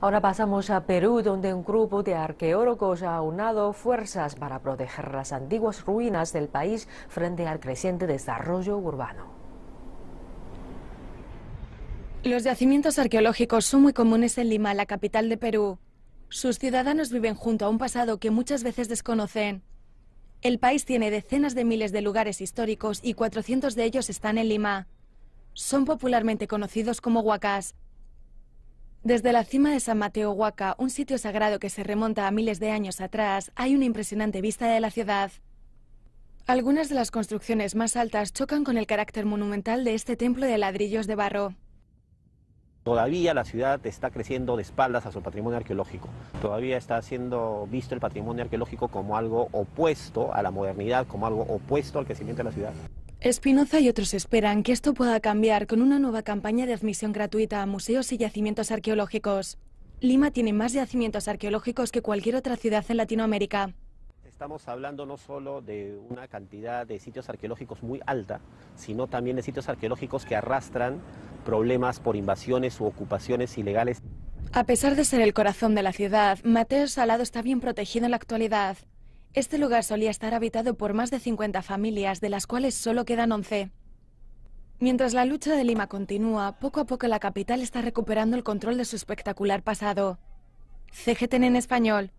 Ahora pasamos a Perú, donde un grupo de arqueólogos ha aunado fuerzas para proteger las antiguas ruinas del país frente al creciente desarrollo urbano. Los yacimientos arqueológicos son muy comunes en Lima, la capital de Perú. Sus ciudadanos viven junto a un pasado que muchas veces desconocen. El país tiene decenas de miles de lugares históricos y 400 de ellos están en Lima. Son popularmente conocidos como huacas, desde la cima de San Mateo Huaca, un sitio sagrado que se remonta a miles de años atrás, hay una impresionante vista de la ciudad. Algunas de las construcciones más altas chocan con el carácter monumental de este templo de ladrillos de barro. Todavía la ciudad está creciendo de espaldas a su patrimonio arqueológico. Todavía está siendo visto el patrimonio arqueológico como algo opuesto a la modernidad, como algo opuesto al crecimiento de la ciudad. Espinoza y otros esperan que esto pueda cambiar con una nueva campaña de admisión gratuita a museos y yacimientos arqueológicos. Lima tiene más yacimientos arqueológicos que cualquier otra ciudad en Latinoamérica. Estamos hablando no solo de una cantidad de sitios arqueológicos muy alta, sino también de sitios arqueológicos que arrastran problemas por invasiones u ocupaciones ilegales. A pesar de ser el corazón de la ciudad, Mateo Salado está bien protegido en la actualidad. Este lugar solía estar habitado por más de 50 familias, de las cuales solo quedan 11. Mientras la lucha de Lima continúa, poco a poco la capital está recuperando el control de su espectacular pasado. CGTN en español.